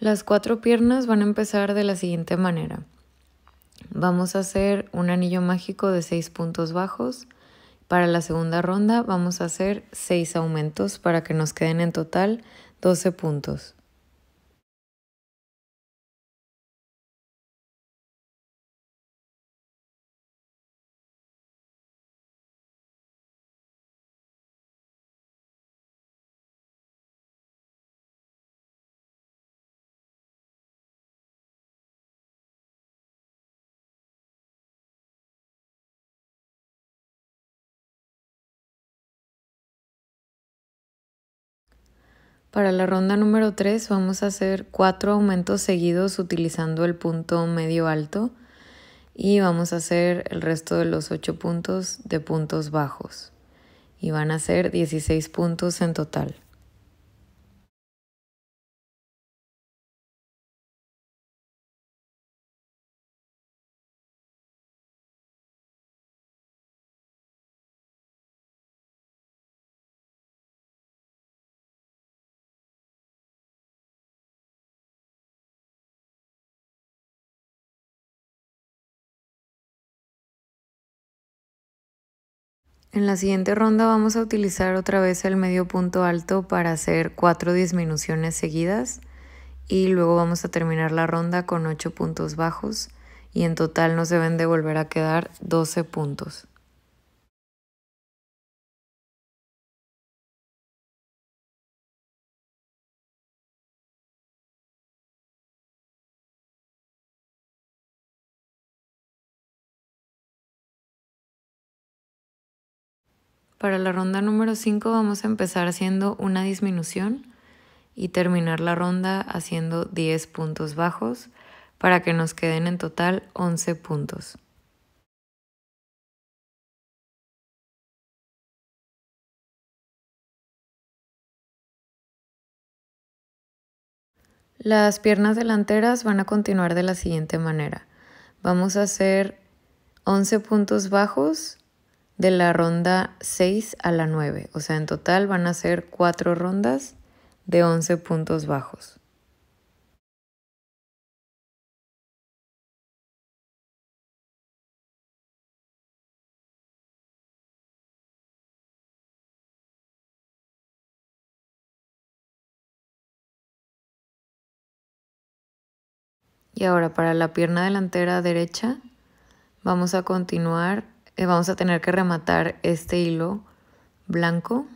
Las cuatro piernas van a empezar de la siguiente manera. Vamos a hacer un anillo mágico de seis puntos bajos. Para la segunda ronda vamos a hacer seis aumentos para que nos queden en total 12 puntos. Para la ronda número 3 vamos a hacer cuatro aumentos seguidos utilizando el punto medio alto y vamos a hacer el resto de los 8 puntos de puntos bajos y van a ser 16 puntos en total. En la siguiente ronda vamos a utilizar otra vez el medio punto alto para hacer cuatro disminuciones seguidas y luego vamos a terminar la ronda con ocho puntos bajos y en total nos deben de volver a quedar 12 puntos. Para la ronda número 5 vamos a empezar haciendo una disminución y terminar la ronda haciendo 10 puntos bajos para que nos queden en total 11 puntos. Las piernas delanteras van a continuar de la siguiente manera. Vamos a hacer 11 puntos bajos de la ronda 6 a la 9. O sea, en total van a ser 4 rondas de 11 puntos bajos. Y ahora para la pierna delantera derecha vamos a continuar eh, vamos a tener que rematar este hilo blanco.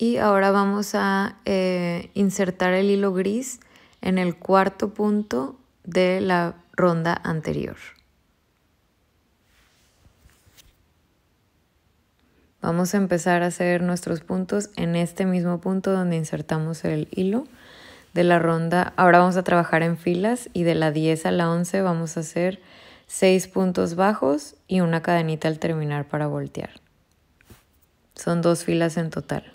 Y ahora vamos a eh, insertar el hilo gris en el cuarto punto de la ronda anterior. Vamos a empezar a hacer nuestros puntos en este mismo punto donde insertamos el hilo de la ronda. Ahora vamos a trabajar en filas y de la 10 a la 11 vamos a hacer 6 puntos bajos y una cadenita al terminar para voltear. Son dos filas en total.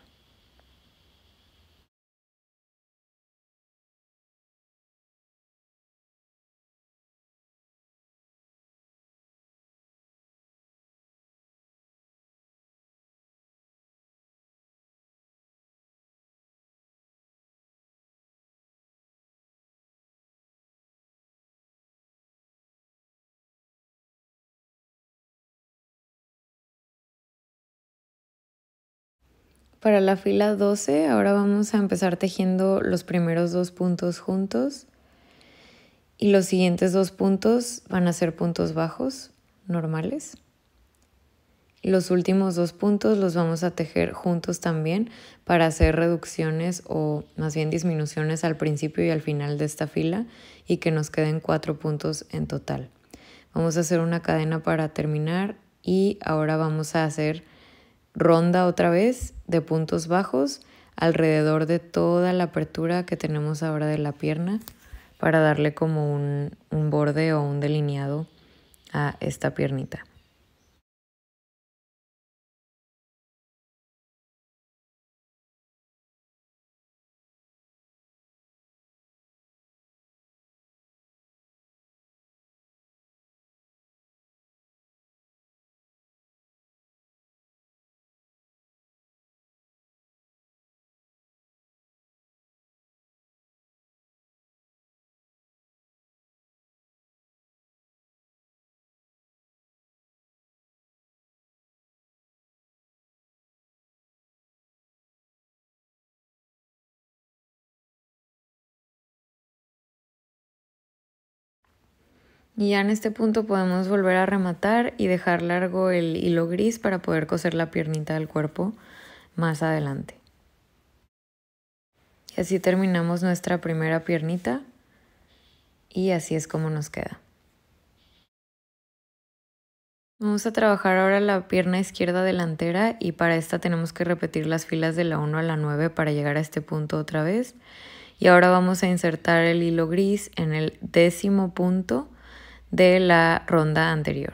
Para la fila 12 ahora vamos a empezar tejiendo los primeros dos puntos juntos y los siguientes dos puntos van a ser puntos bajos normales. Los últimos dos puntos los vamos a tejer juntos también para hacer reducciones o más bien disminuciones al principio y al final de esta fila y que nos queden cuatro puntos en total. Vamos a hacer una cadena para terminar y ahora vamos a hacer ronda otra vez de puntos bajos alrededor de toda la apertura que tenemos ahora de la pierna para darle como un, borde o un delineado a esta piernita. Y ya en este punto podemos volver a rematar y dejar largo el hilo gris para poder coser la piernita del cuerpo más adelante. Y así terminamos nuestra primera piernita y así es como nos queda. Vamos a trabajar ahora la pierna izquierda delantera y para esta tenemos que repetir las filas de la 1 a la 9 para llegar a este punto otra vez. Y ahora vamos a insertar el hilo gris en el décimo punto de la ronda anterior.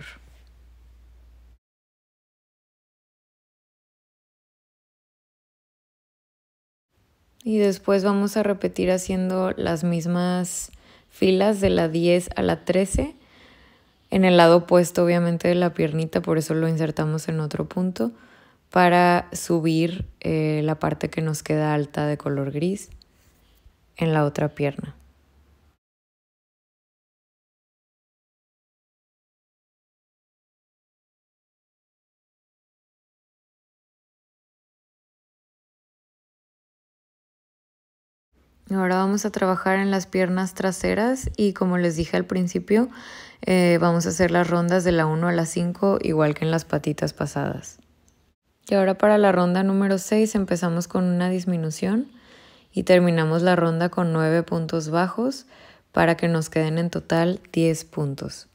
Y después vamos a repetir haciendo las mismas filas de la 10 a la 13 en el lado opuesto obviamente de la piernita, por eso lo insertamos en otro punto, para subir eh, la parte que nos queda alta de color gris en la otra pierna. Ahora vamos a trabajar en las piernas traseras y como les dije al principio, eh, vamos a hacer las rondas de la 1 a la 5 igual que en las patitas pasadas. Y ahora para la ronda número 6 empezamos con una disminución y terminamos la ronda con 9 puntos bajos para que nos queden en total 10 puntos.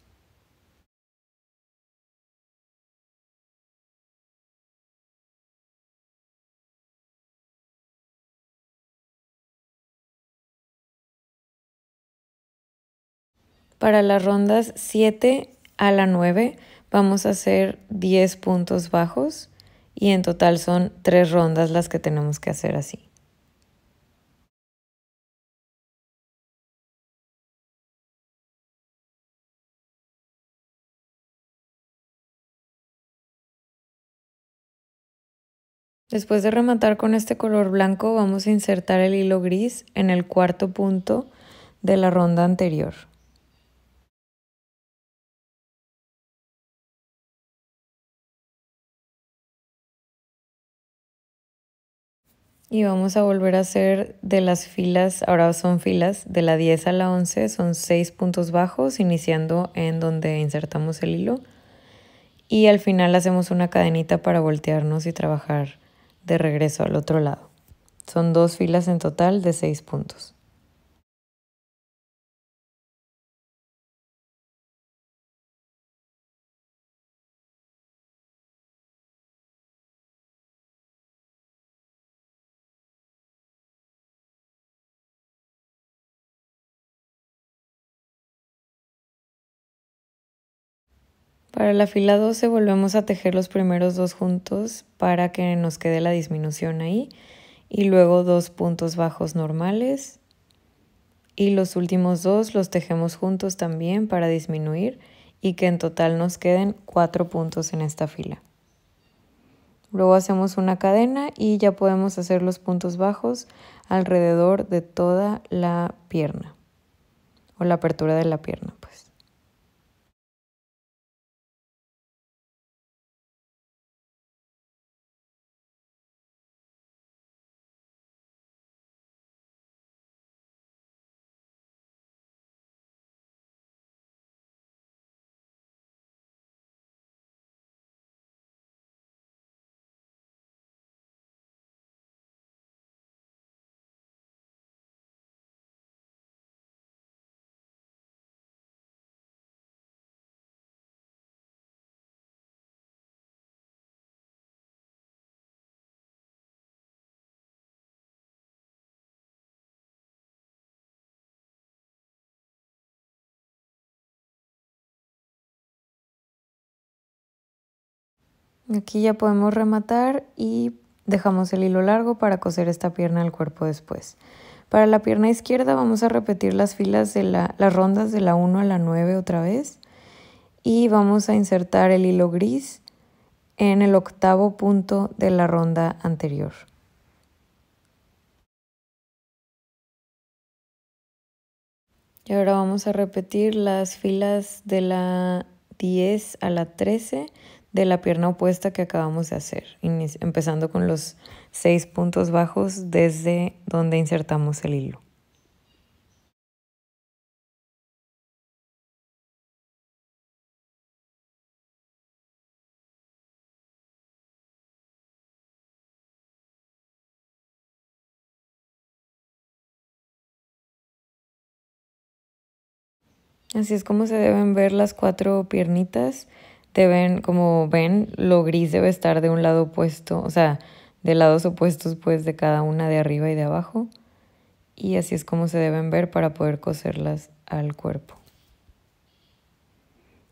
Para las rondas 7 a la 9 vamos a hacer 10 puntos bajos y en total son 3 rondas las que tenemos que hacer así. Después de rematar con este color blanco vamos a insertar el hilo gris en el cuarto punto de la ronda anterior. Y vamos a volver a hacer de las filas, ahora son filas, de la 10 a la 11, son 6 puntos bajos, iniciando en donde insertamos el hilo. Y al final hacemos una cadenita para voltearnos y trabajar de regreso al otro lado. Son dos filas en total de 6 puntos. Para la fila 12 volvemos a tejer los primeros dos juntos para que nos quede la disminución ahí y luego dos puntos bajos normales y los últimos dos los tejemos juntos también para disminuir y que en total nos queden cuatro puntos en esta fila. Luego hacemos una cadena y ya podemos hacer los puntos bajos alrededor de toda la pierna o la apertura de la pierna pues. Aquí ya podemos rematar y dejamos el hilo largo para coser esta pierna al cuerpo después. Para la pierna izquierda vamos a repetir las filas de la, las rondas de la 1 a la 9 otra vez y vamos a insertar el hilo gris en el octavo punto de la ronda anterior. Y ahora vamos a repetir las filas de la 10 a la 13 de la pierna opuesta que acabamos de hacer, empezando con los seis puntos bajos desde donde insertamos el hilo. Así es como se deben ver las cuatro piernitas te ven como ven, lo gris debe estar de un lado opuesto, o sea, de lados opuestos pues de cada una de arriba y de abajo. Y así es como se deben ver para poder coserlas al cuerpo.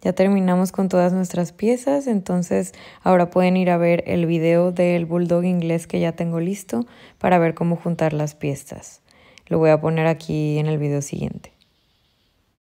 Ya terminamos con todas nuestras piezas, entonces ahora pueden ir a ver el video del bulldog inglés que ya tengo listo para ver cómo juntar las piezas. Lo voy a poner aquí en el video siguiente.